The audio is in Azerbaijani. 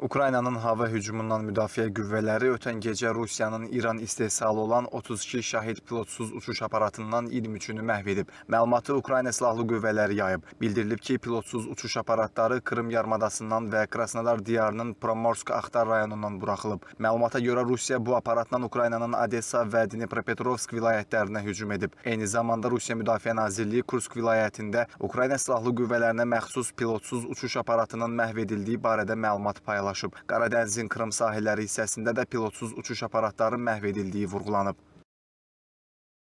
Ukraynanın hava hücumundan müdafiə qüvvələri ötən gecə Rusiyanın İran istehsalı olan 32 şahid pilotsuz uçuş aparatından 23-ünü məhv edib. Məlumatı Ukrayna Silahlı Qüvvələri yayıb. Bildirilib ki, pilotsuz uçuş aparatları Krım yarımadasından və Krasnodar diyarının Promorsk Axtar rayonundan buraxılıb. Məlumata görə Rusiya bu aparatdan Ukraynanın Odessa və Dnipropetrovsk vilayətlərinə hücum edib. Eyni zamanda Rusiya Müdafiə Nazirliyi Kursk vilayətində Ukrayna Silahlı Qüvvələrinə məxsus pilotsuz uçuş aparatının məhv edildiyi barədə məlumat paylaşıb formalaşıb. Qaradənizin Krım sahilləri hissəsində də pilotsuz uçuş aparatları məhv edildiyi vurğulanıb.